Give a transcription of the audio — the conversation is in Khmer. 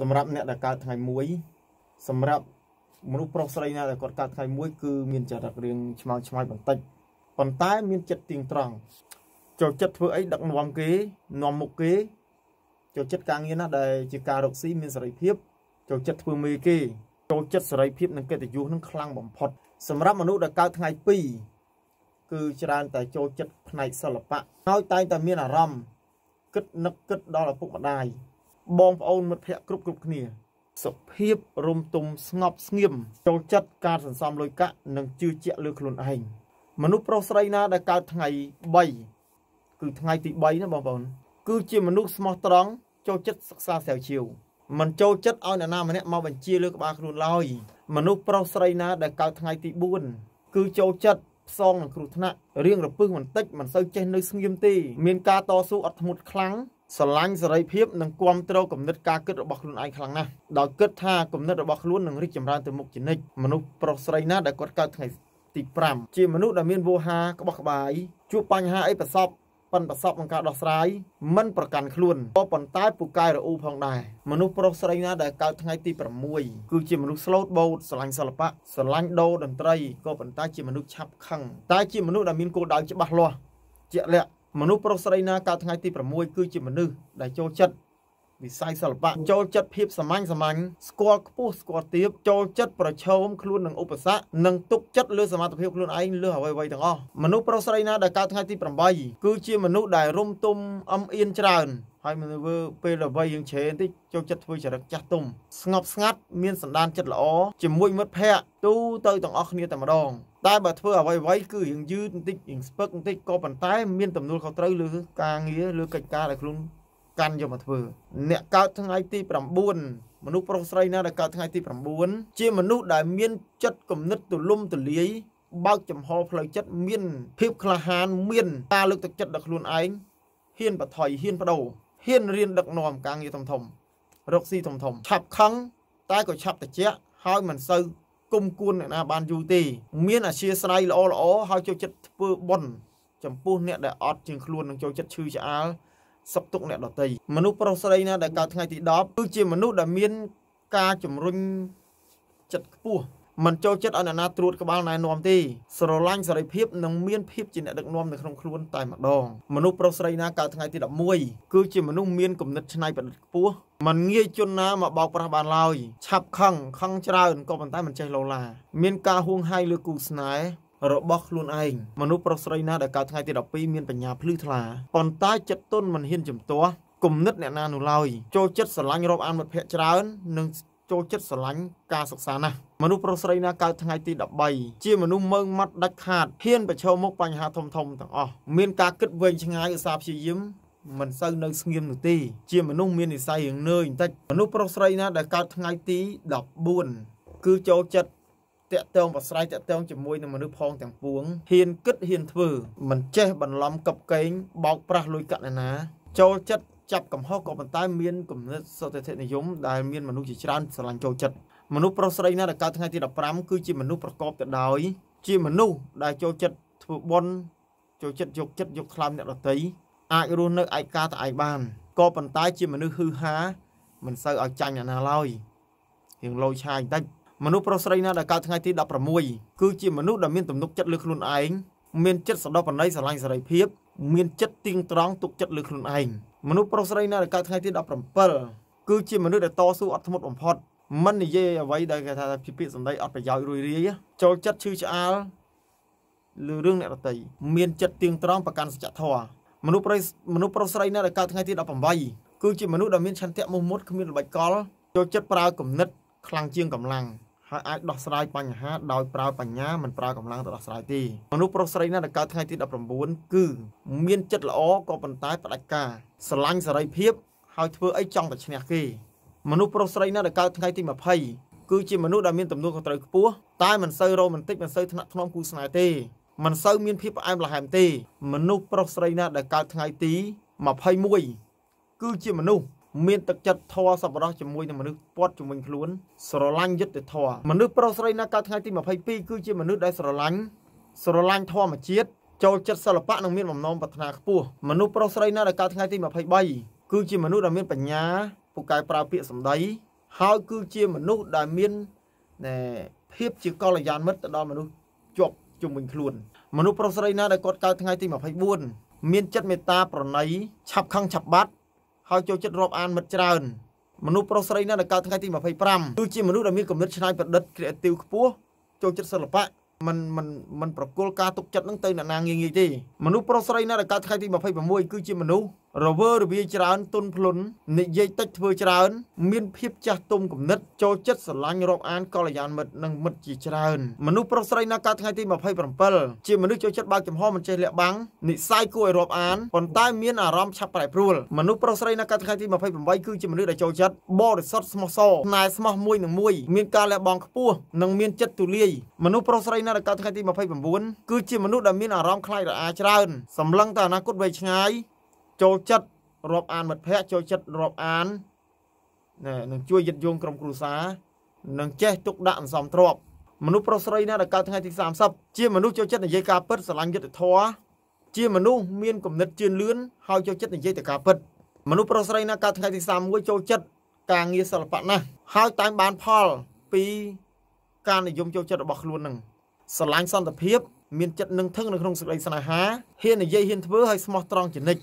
សម្រាប់អ្នកដែលកើតថ្ងៃមួយសម្រាប់មនុស្សប្រុសស្រីណាដែលគាត់កើតថ្ងៃមួយគឺមានចរិតរៀងឆ្មោងឆ្មៃបន្តិចប៉ុន្តែ មានចិត្តទៀងត្រង់ចូលចិត្តធ្វើអីដឹកនាំគេនាំមុខគេចូលចិត្តការងារណាដែលជាការរកស៊ីមានសេរីភាព ចូលចិត្តធ្វើមេគេចូលចិត្តសេរីភាពនិងកិត្តិយសនឹងខ្លាំងបំផុត សម្រាប់មនុស្សដែលកើតថ្ងៃ2គឺច្រើនតែចូលចិត្តផ្នែកសិល្បៈហើយតែងតែមានអារម្មណ៍គិតនឹកគិតដល់ឪពុកម្ដាយបងប្អូនមិត្តភ័ក្តិគ្រប់គ្រប់គ្នាសុភាពរំទុំស្ងប់ស្ងៀមចូលចិត្តការសន្សំលុយកាក់និងជឿជាក់លើខ្លួនឯងមនុស្សប្រុសស្រីណាដែលកើតថ្ងៃ3គឺថ្ងៃទី3ណាបងប្អូនគឺជាមនុស្សស្មោះត្រង់ចូលចិត្តសិក្សាស្រាវជ្រាវមិនចូលចិត្តឲ្យអ្នកណាម្នាក់មកបញ្ជាលើក្បាលខ្លួនឡើយមនុស្សប្រុសស្រីណាដែលកើតថ្ងៃទី4គឺចូលចិត្តផ្សងនឹងគ្រោះថ្នាក់រៀងរពឹសបន្តិចមិនសូវចេះនៅ ស្ងៀមទេមានការតស៊ូអត់ធ្មត់ខ្លាំងស្រឡាញ់សេរីភាពនិងគ្រប់គ្រងគំនិតការគិតរបស់ខ្លួនឯងខ្លាំងណាស់ដោយគិតថាគំនិតរបស់ខ្លួននឹងរីកចម្រើនទៅមុខជានិច្ចមនុស្សប្រុសស្រីណាដែលគាត់កើតថ្ងៃទី5ជាមនុស្សដែលមានវោហាក្បោះក្បាយជួបបញ្ហាអីប្រសពប៉ិនប្រសពក្នុងការដោះស្រាយមិនប្រកាន់ខ្លួនក៏ប៉ុន្តែពូកែរអ៊ូផងដែរមនុស្សប្រុសស្រីណាដែលកើតថ្ងៃទី6គឺជាមនុស្សស្លូតបូតស្រឡាញ់សិល្បៈស្រឡាញ់ដូរតន្ត្រីក៏ប៉ុន្តែជាមនុស្សឆាប់ខឹងតែជាមនុស្សដែលមានគោលដៅច្បាស់លាស់ជាក់លាក់មនុស្សប្រុសស្រីណាកើតថ្ងៃទី6គឺជាមនុស្សដែលចូលចិត្តវិស័យសិល្បៈចូលចិត្តភាពសាមញ្ញសាមញ្ញស្គាល់ខ្ពស់ស្គាល់ទាបចូលចិត្តប្រឈមខ្លួននឹងឧបសគ្គនិងទុកចិត្តលើសមត្ថភាពខ្លួនឯងលើអ្វីៗទាំងអស់មនុស្សប្រុសស្រីណាដែលកើតថ្ងៃទី8គឺជាមនុស្សដែលរំទុំអំអៀនច្រើនហើយមនុស្សពេលអ្វីយើងជ្រេបន្តិចចូលចិត្តធ្វើចរិតចាស់ទុំស្ងប់ស្ងាត់មានសន្តានចិត្តល្អជាមួយមិត្តភ័ក្តិទូទៅទាំងអស់គ្នាតែម្ដងតែបើធ្វើអ្វីៗគឺយើងយឺតបន្តិចយើងស្ពឹកបន្តិចក៏ប៉ុន្តែមានទំនួលខុសត្រូវលើការងារលើកិច្ចការដែលខ្លួនកាន់យកមកធ្វើ អ្នកកើតថ្ងៃទី9មនុស្សប្រុសស្រីណាដែលកើតថ្ងៃទី9ជាមនុស្សដែលមានចិត្តគំនិតទូលំទូលាយបើកចំហផ្លូវចិត្តមានភាពក្លាហានមានការលើកទឹកចិត្តដល់ខ្លួនឯងហ៊ានបថុយហ៊ានបដូរហ៊ានរៀនដឹកនាំការងារធំធំរកស៊ីធំធំឆាប់ខឹងតែក៏ឆាប់ត្រជាក់ហើយមិនសូវគុំគួនអ្នកណាបានយូរទេមានអាស្រ័យល្អល្អហើយចូលចិត្តធ្វើបុណ្យចំពោះអ្នកដែលអត់ជាងខ្លួននឹងចូលចិត្តឈឺឆ្អាលសុខទុក្ខអ្នកដទៃមនុស្សប្រុសស្រីណាដែលកើតថ្ងៃទី10គឺជាមនុស្សដែលមានការជំរុញចិត្តខ្ពស់មិនចូលចិត្តឲ្យអ្នកណាត្រួតក្បាលណែនាំទេស្រឡាញ់សេរីភាពនិងមានភាពជាអ្នកដឹកនាំនៅក្នុងខ្លួនតែម្ដងមនុស្សប្រុសស្រីណាកើតថ្ងៃទី11គឺជាមនុស្សមានគំនិតច្នៃប្រឌិតខ្ពស់มันងាយជនណាមកបោកប្រាស់បានឡើយឆាប់ខឹងខឹងច្រើនក៏ប៉ុន្តែមិនចេះលោឡាមានការហួងហាយលើគូស្នេហ៍របស់ខ្លួនឯងមនុស្សប្រុសស្រីណាដែលកើតថ្ងៃទី12មានបញ្ញាភ្លឺថ្លាប៉ុន្តែចិត្តទន់មិនហ៊ានជំទាស់គំនិតអ្នកណានោះឡើយចូលចិត្តស្រឡាញ់រាប់អានមិត្តភ័ក្តិច្រើននិងចូលចិត្តស្រឡាញ់ការសិក្សាណាស់មនុស្សប្រុសស្រីណាកើតថ្ងៃទី13ជាមនុស្សមើងម៉ាត់ដាច់ខាតហ៊ានប្រឈមមុខបញ្ហាធំធំទាំងអស់មានការគិតវែងឆ្ងាយឧស្សាហ៍ព្យាយាមមិនសូវនៅស្ងៀមនោះទេជាមនុស្សមាននិស័យរឿងនឿយបន្តិចមនុស្សប្រុសស្រីណាដែលកើតថ្ងៃទី14គឺចូលចិត្តតាក់ទងប្រស្រ័យតាក់ទងជាមួយនឹងមនុស្សផងទាំងពួងហ៊ានគិតហ៊ានធ្វើមិនចេះបន្លំកັບកេងបោកប្រាស់លុយកាក់ណាចូលចិត្តចាប់កំហុសក៏ប៉ុន្តែមានគំនិតសុតិធិនិយមដែលមានមនុស្សជាច្រើនស្រឡាញ់ចូលចិត្តមនុស្សប្រុសស្រីណាដែលកើតថ្ងៃទី15គឺជាមនុស្សប្រកបទៅដោយជាមនុស្សដែលចូលចិត្តធ្វើបុណ្យចូលចិត្តយកចិត្តយកខ្លាំអ្នកដទៃអាចរស់នៅឯកាតឯងបានក៏ប៉ុន្តែ ជាមនុស្សហឺហាមិនសូវឲ្យចាញ់អ្នកណាឡើយរៀងលោឆាយបន្តិចមនុស្សប្រុសស្រីណាដែលកើតថ្ងៃទី16គឺជាមនុស្សដែលមានទំនុកចិត្តលើខ្លួនឯងមានចិត្តសដោបន័យស្រឡាញ់សេរីភាពមានចិត្តទៀងត្រង់ទុកចិត្តលើខ្លួនឯងមនុស្សប្រុសស្រីណាដែលកើតថ្ងៃទី17គឺជាមនុស្សដែលតស៊ូអត់ធ្មត់បំផុតមិននិយាយអ្វីដែលគេថាជាពាក្យសម្ដីអត់ប្រយោជន៍រួយរាយចូលចិត្តឈឺឆ្អាលលើរឿងអ្នកដទៃមានចិត្តទៀងត្រង់ប្រកាន់សច្ចធម៌មនុស្សប្រុសមនុស្សប្រុសស្រីនៅដែលកើតថ្ងៃទី18គឺជាមនុស្សដែលមានឆន្ទៈមុះមុតគ្មានល្បិចកលចូលចិត្តប្រើគំនិតខ្លាំងជាងកម្លាំងហើយអាចដោះស្រាយបញ្ហាដោយប្រើបញ្ញាមិនប្រើកម្លាំងទៅដោះស្រាយទេមនុស្សប្រុសស្រីណាដែលកើតថ្ងៃទី19គឺមានចិត្តល្អក៏ប៉ុន្តែផ្ដាច់ការស្រឡាញ់សេរីភាពហើយធ្វើអីចង់តែឈ្នះគេមនុស្សប្រុសស្រីណាដែលកើតថ្ងៃទី20គឺជាមនុស្សដែលមានទំនួលខុសត្រូវខ្ពស់តែមិនសូវរ៉ូមែនទិកមិនសូវថ្នាក់ថ្នមគូស្នេហ៍ទេមិនសូវមានភាពផ្អែមល្ហែមទេមនុស្សប្រុសស្រីណាដែលកើតថ្ងៃទី21គឺជាមនុស្សមានទឹកចិត្តធម៌សប្បុរសជាមួយនឹងមនុស្សពាត់ជំនាញខ្លួនស្រឡាញ់យុត្តិធម៌មនុស្សប្រុសស្រីណាកើតថ្ងៃទី22គឺជាមនុស្សដែលស្រឡាញ់ស្រឡាញ់ធម្មជាតិចូលចិត្តសិល្បៈនិងមានបំណងប្រាថ្នាខ្ពស់មនុស្សប្រុសស្រីណាដែលកើតថ្ងៃទី23គឺជាមនុស្សដែលមានបញ្ញាពូកែប្រើពាក្យសម្ដីហើយគឺជាមនុស្សដែលមានភាពជាកល្យានមិត្តទៅដល់មនុស្សជាប់ជុំវិញខ្លួនមនុស្សប្រុសស្រីណាដែលគាត់កើតថ្ងៃទី24មានចិត្តមេត្តាប្រណីឆាប់ខឹងឆាប់បាត់ហើយចូលចិត្តរាប់អានមិត្តច្រើនមនុស្សប្រុសស្រីណាដែលកើតថ្ងៃទី25គឺជាមនុស្សដែលមានគំនិតច្នៃប្រឌិត creative ខ្ពស់ចូលចិត្តសិល្បៈมันมันมันប្រគល់ការទុកចិត្តនឹងទៅអ្នកណាងាយងាយទេមនុស្សប្រុសស្រីណាដែលកើតថ្ងៃទី26គឺជាមនុស្សរវើរវាយច្រើនទុនភ្លុននិយាយតិចធ្វើច្រើន មានភាពចាស់ទុំគំនិតចូលចិត្តស្រឡាញ់រាប់អាន កល្យានមិត្តនិងមិត្តជាច្រើនមនុស្សប្រុសស្រីនៅកាលថ្ងៃទី27ជាមនុស្សចូលចិត្តបើកចំហមិនចេះលាក់បាំងនិស័យគួរឲ្យរាប់អានប៉ុន្តែមានអារម្មណ៍ឆាប់ប្រែប្រួលមនុស្សប្រុសស្រីនៅកាលថ្ងៃទី28គឺជាមនុស្សដែលចូលចិត្តបរិសុទ្ធស្មោះសរស្នេហ៍ស្មោះមួយនឹងមួយមានការលះបង់ខ្ពស់និងមានចិត្តទូលាយមនុស្សប្រុសស្រីនៅកាលថ្ងៃទី29គឺជាមនុស្សដែលមានអារម្មណ៍ខ្លាចរអាច្រើនសម្លឹងទៅអនាគតវែងឆ្ងាយចូលចិត្តរាប់អានមិត្តភ័ក្តិចូលចិត្តរាប់អាននឹងជួយយឹតយងក្រុមគ្រួសារនឹងចេះទុកដាក់អន្សមទ្រព្យមនុស្សប្រុសស្រីណាដែលកើតថ្ងៃទី30ជាមនុស្សចូលចិត្តនិយាយការពិតស្រឡាញ់យុត្តិធម៌ជា មនុស្សមានគំនិតជឿនលឿនហើយចូលចិត្តនិយាយតែការពិតមនុស្សប្រុសស្រីណាកើតថ្ងៃទី31ចូលចិត្តការងារសិល្បៈណាស់ហើយតែងបានផលពីការនិយមចូលចិត្តរបស់ខ្លួននឹងស្រឡាញ់សន្តិភាពមានចិត្តនឹងធឹងនៅក្នុងសេចក្តីស្នេហាហ៊ាននិយាយហ៊ានធ្វើហើយស្មោះត្រង់ជានិច្ច